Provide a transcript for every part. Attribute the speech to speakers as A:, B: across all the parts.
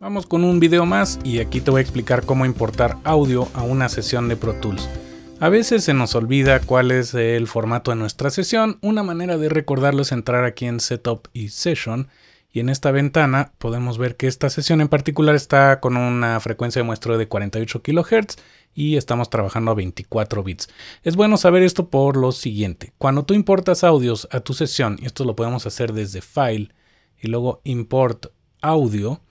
A: Vamos con un video más y aquí te voy a explicar cómo importar audio a una sesión de Pro Tools. A veces se nos olvida cuál es el formato de nuestra sesión, una manera de recordarlo es entrar aquí en Setup y Session y en esta ventana podemos ver que esta sesión en particular está con una frecuencia de muestreo de 48 kHz y estamos trabajando a 24 bits. Es bueno saber esto por lo siguiente, cuando tú importas audios a tu sesión, y esto lo podemos hacer desde File y luego Import Audio,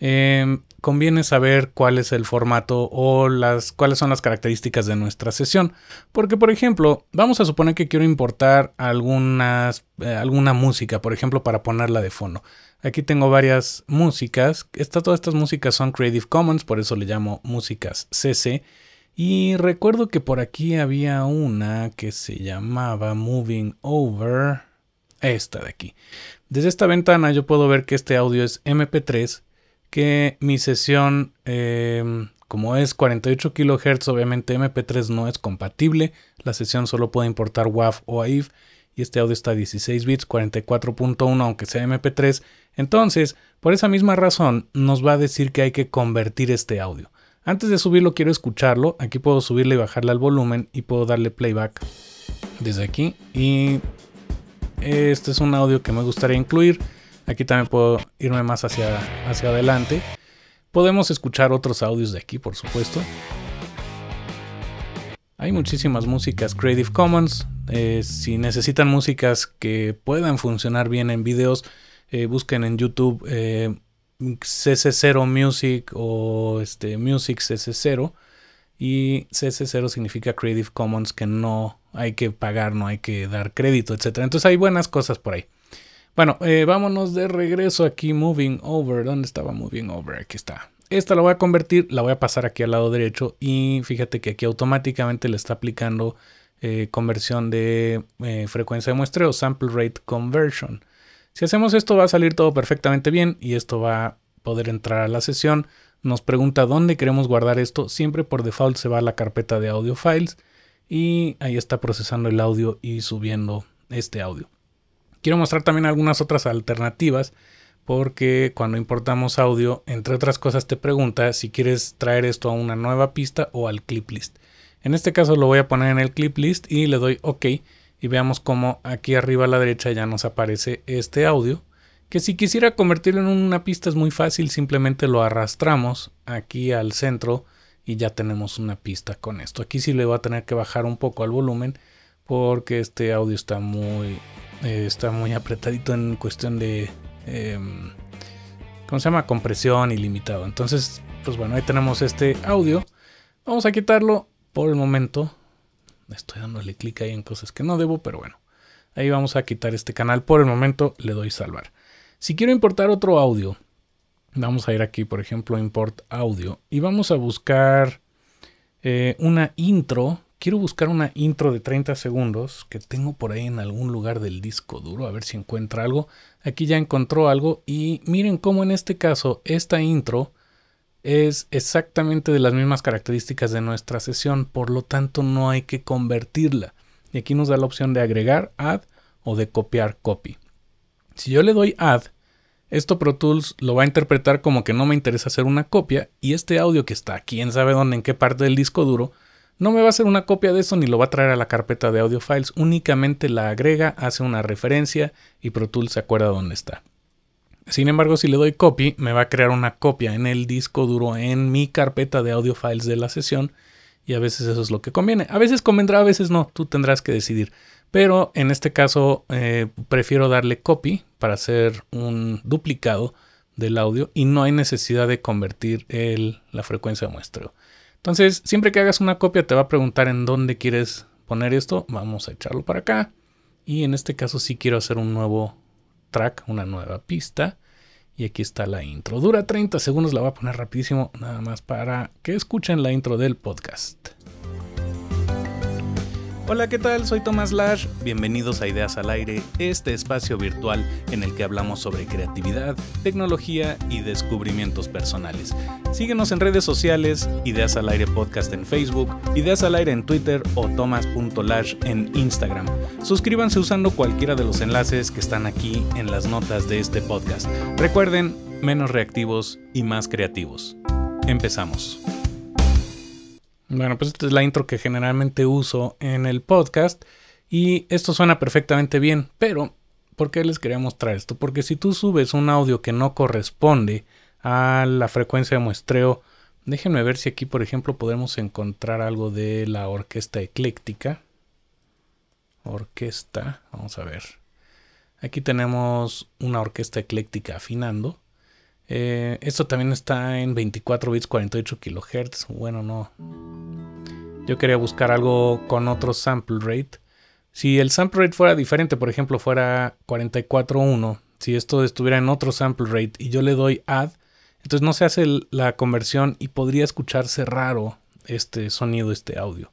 A: Em, conviene saber cuál es el formato o las, cuáles son las características de nuestra sesión. Porque, por ejemplo, vamos a suponer que quiero importar algunas, eh, alguna música, por ejemplo, para ponerla de fondo. Aquí tengo varias músicas. está todas estas músicas son Creative Commons, por eso le llamo músicas CC. Y recuerdo que por aquí había una que se llamaba Moving Over. Esta de aquí. Desde esta ventana yo puedo ver que este audio es MP3 que mi sesión, eh, como es 48 kHz, obviamente MP3 no es compatible. La sesión solo puede importar WAV o AIF. Y este audio está a 16 bits, 44.1, aunque sea MP3. Entonces, por esa misma razón, nos va a decir que hay que convertir este audio. Antes de subirlo, quiero escucharlo. Aquí puedo subirle y bajarle al volumen y puedo darle playback desde aquí. Y este es un audio que me gustaría incluir. Aquí también puedo irme más hacia, hacia adelante. Podemos escuchar otros audios de aquí, por supuesto. Hay muchísimas músicas Creative Commons. Eh, si necesitan músicas que puedan funcionar bien en videos, eh, busquen en YouTube eh, CC0 Music o este, Music CC0. Y CC0 significa Creative Commons que no hay que pagar, no hay que dar crédito, etc. Entonces hay buenas cosas por ahí. Bueno, eh, vámonos de regreso aquí, Moving Over. ¿Dónde estaba Moving Over? Aquí está. Esta la voy a convertir, la voy a pasar aquí al lado derecho y fíjate que aquí automáticamente le está aplicando eh, conversión de eh, frecuencia de muestreo, sample rate conversion. Si hacemos esto va a salir todo perfectamente bien y esto va a poder entrar a la sesión. Nos pregunta dónde queremos guardar esto. Siempre por default se va a la carpeta de audio files y ahí está procesando el audio y subiendo este audio. Quiero mostrar también algunas otras alternativas porque cuando importamos audio, entre otras cosas te pregunta si quieres traer esto a una nueva pista o al clip list. En este caso lo voy a poner en el clip list y le doy OK y veamos cómo aquí arriba a la derecha ya nos aparece este audio que si quisiera convertirlo en una pista es muy fácil, simplemente lo arrastramos aquí al centro y ya tenemos una pista con esto. Aquí sí le voy a tener que bajar un poco al volumen porque este audio está muy, eh, está muy apretadito en cuestión de, em, ¿cómo se llama? Compresión ilimitado. Entonces, pues bueno, ahí tenemos este audio. Vamos a quitarlo por el momento. Estoy dándole clic ahí en cosas que no debo, pero bueno. Ahí vamos a quitar este canal. Por el momento le doy salvar. Si quiero importar otro audio, vamos a ir aquí, por ejemplo, import audio. Y vamos a buscar eh, una intro Quiero buscar una intro de 30 segundos que tengo por ahí en algún lugar del disco duro, a ver si encuentra algo. Aquí ya encontró algo y miren cómo en este caso esta intro es exactamente de las mismas características de nuestra sesión, por lo tanto no hay que convertirla. Y aquí nos da la opción de agregar add o de copiar copy. Si yo le doy add, esto Pro Tools lo va a interpretar como que no me interesa hacer una copia y este audio que está quién sabe dónde, en qué parte del disco duro, no me va a hacer una copia de eso ni lo va a traer a la carpeta de audio files, únicamente la agrega, hace una referencia y Pro Tools se acuerda dónde está. Sin embargo, si le doy copy, me va a crear una copia en el disco duro en mi carpeta de audio files de la sesión y a veces eso es lo que conviene. A veces convendrá, a veces no, tú tendrás que decidir. Pero en este caso eh, prefiero darle copy para hacer un duplicado del audio y no hay necesidad de convertir la frecuencia de muestreo. Entonces, siempre que hagas una copia te va a preguntar en dónde quieres poner esto. Vamos a echarlo para acá. Y en este caso sí quiero hacer un nuevo track, una nueva pista. Y aquí está la intro. Dura 30 segundos, la voy a poner rapidísimo, nada más para que escuchen la intro del podcast. Hola, ¿qué tal? Soy Tomás Lash. Bienvenidos a Ideas al Aire, este espacio virtual en el que hablamos sobre creatividad, tecnología y descubrimientos personales. Síguenos en redes sociales, Ideas al Aire Podcast en Facebook, Ideas al Aire en Twitter o Tomás.lash en Instagram. Suscríbanse usando cualquiera de los enlaces que están aquí en las notas de este podcast. Recuerden, menos reactivos y más creativos. Empezamos. Bueno, pues esta es la intro que generalmente uso en el podcast y esto suena perfectamente bien, pero ¿por qué les quería mostrar esto? Porque si tú subes un audio que no corresponde a la frecuencia de muestreo, déjenme ver si aquí por ejemplo podemos encontrar algo de la orquesta ecléctica. Orquesta, vamos a ver. Aquí tenemos una orquesta ecléctica afinando. Eh, esto también está en 24 bits 48 kilohertz. Bueno, no. Yo quería buscar algo con otro sample rate. Si el sample rate fuera diferente, por ejemplo, fuera 44.1, si esto estuviera en otro sample rate y yo le doy add, entonces no se hace la conversión y podría escucharse raro este sonido, este audio.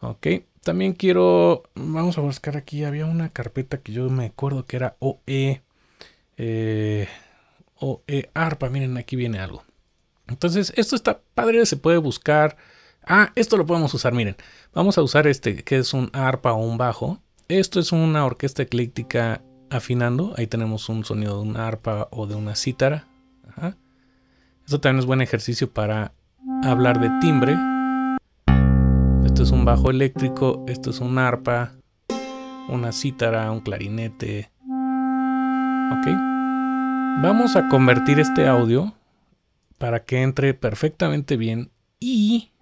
A: Ok, también quiero, vamos a buscar aquí, había una carpeta que yo me acuerdo que era OE. Eh, o eh, arpa. Miren, aquí viene algo. Entonces, esto está padre, se puede buscar. Ah, esto lo podemos usar, miren. Vamos a usar este, que es un arpa o un bajo. Esto es una orquesta eclíptica afinando. Ahí tenemos un sonido de una arpa o de una cítara. Esto también es buen ejercicio para hablar de timbre. Esto es un bajo eléctrico, esto es un arpa, una cítara, un clarinete. ¿Ok? Vamos a convertir este audio para que entre perfectamente bien y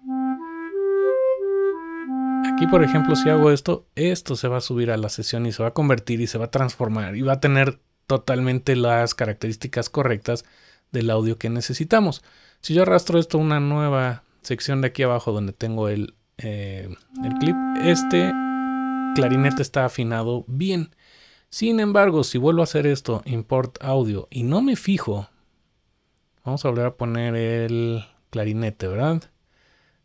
A: aquí por ejemplo si hago esto, esto se va a subir a la sesión y se va a convertir y se va a transformar y va a tener totalmente las características correctas del audio que necesitamos. Si yo arrastro esto a una nueva sección de aquí abajo donde tengo el, eh, el clip, este clarinete está afinado bien. Sin embargo, si vuelvo a hacer esto, import audio, y no me fijo, vamos a volver a poner el clarinete, ¿verdad?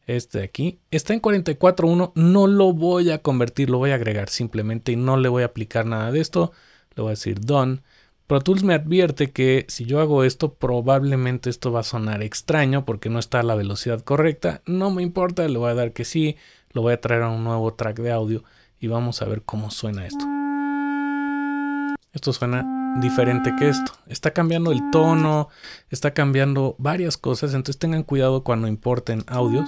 A: Este de aquí. Está en 44.1, no lo voy a convertir, lo voy a agregar simplemente y no le voy a aplicar nada de esto. Le voy a decir done. Pro Tools me advierte que si yo hago esto, probablemente esto va a sonar extraño porque no está a la velocidad correcta. No me importa, le voy a dar que sí. Lo voy a traer a un nuevo track de audio y vamos a ver cómo suena esto. Esto suena diferente que esto. Está cambiando el tono, está cambiando varias cosas, entonces tengan cuidado cuando importen audios.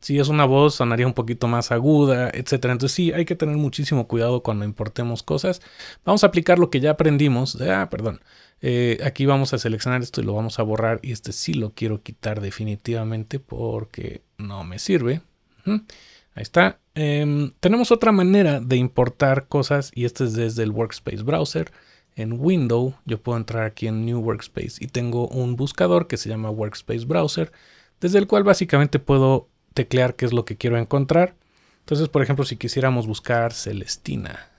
A: Si es una voz, sonaría un poquito más aguda, etcétera. Entonces sí, hay que tener muchísimo cuidado cuando importemos cosas. Vamos a aplicar lo que ya aprendimos. Ah, perdón. Eh, aquí vamos a seleccionar esto y lo vamos a borrar. Y este sí lo quiero quitar definitivamente porque no me sirve. Ahí está. Em, tenemos otra manera de importar cosas y este es desde el Workspace Browser. En Windows yo puedo entrar aquí en New Workspace y tengo un buscador que se llama Workspace Browser, desde el cual básicamente puedo teclear qué es lo que quiero encontrar. Entonces, por ejemplo, si quisiéramos buscar Celestina,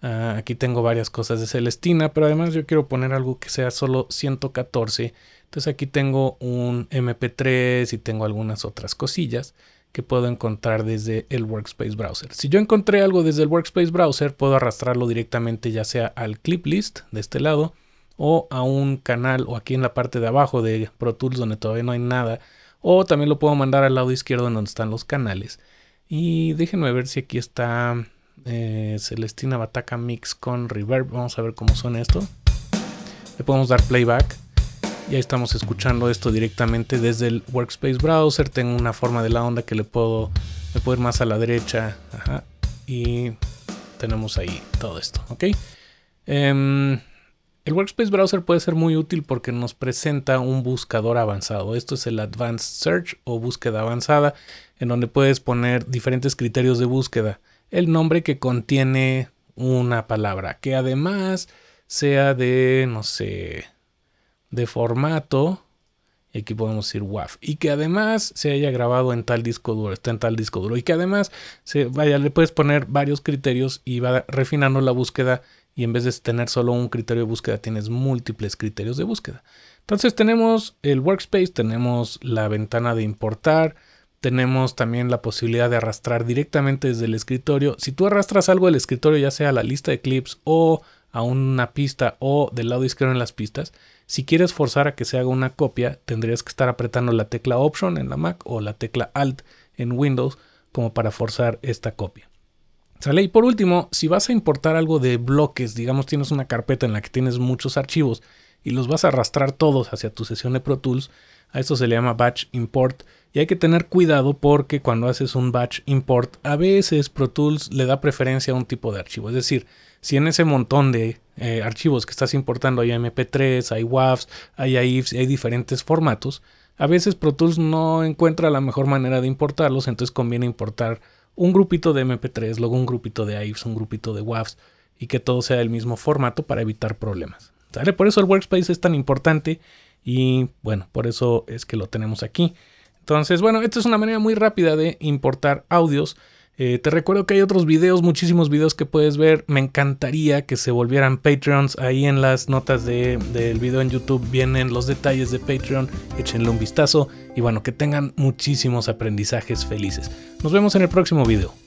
A: ah, aquí tengo varias cosas de Celestina, pero además yo quiero poner algo que sea solo 114. Entonces aquí tengo un MP3 y tengo algunas otras cosillas que puedo encontrar desde el Workspace Browser. Si yo encontré algo desde el Workspace Browser, puedo arrastrarlo directamente ya sea al clip list de este lado o a un canal o aquí en la parte de abajo de Pro Tools donde todavía no hay nada o también lo puedo mandar al lado izquierdo donde están los canales. Y déjenme ver si aquí está eh, Celestina Bataca Mix con Reverb. Vamos a ver cómo suena esto. Le podemos dar playback. Ya estamos escuchando esto directamente desde el Workspace Browser. Tengo una forma de la onda que le puedo, ir más a la derecha. Ajá. Y tenemos ahí todo esto. ¿ok? Em, el Workspace Browser puede ser muy útil porque nos presenta un buscador avanzado. Esto es el Advanced Search o búsqueda avanzada, en donde puedes poner diferentes criterios de búsqueda. El nombre que contiene una palabra, que además sea de, no sé, de formato. Y aquí podemos decir WAF Y que además se haya grabado en tal disco duro, está en tal disco duro. Y que además se vaya, le puedes poner varios criterios y va refinando la búsqueda. Y en vez de tener solo un criterio de búsqueda, tienes múltiples criterios de búsqueda. Entonces tenemos el workspace, tenemos la ventana de importar, tenemos también la posibilidad de arrastrar directamente desde el escritorio. Si tú arrastras algo del escritorio, ya sea la lista de clips o a una pista o del lado izquierdo en las pistas, si quieres forzar a que se haga una copia, tendrías que estar apretando la tecla Option en la Mac o la tecla Alt en Windows como para forzar esta copia. ¿Sale? Y por último, si vas a importar algo de bloques, digamos tienes una carpeta en la que tienes muchos archivos y los vas a arrastrar todos hacia tu sesión de Pro Tools, a esto se le llama batch import y hay que tener cuidado porque cuando haces un batch import a veces Pro Tools le da preferencia a un tipo de archivo. Es decir, si en ese montón de eh, archivos que estás importando hay MP3, hay WAVs, hay AIFs, hay diferentes formatos, a veces Pro Tools no encuentra la mejor manera de importarlos, entonces conviene importar un grupito de MP3, luego un grupito de AIFs, un grupito de WAVs y que todo sea del mismo formato para evitar problemas. ¿Sale? Por eso el workspace es tan importante y bueno, por eso es que lo tenemos aquí. Entonces, bueno, esta es una manera muy rápida de importar audios. Eh, te recuerdo que hay otros videos, muchísimos videos que puedes ver. Me encantaría que se volvieran Patreons. Ahí en las notas del de, video en YouTube vienen los detalles de Patreon. Échenle un vistazo y bueno, que tengan muchísimos aprendizajes felices. Nos vemos en el próximo video.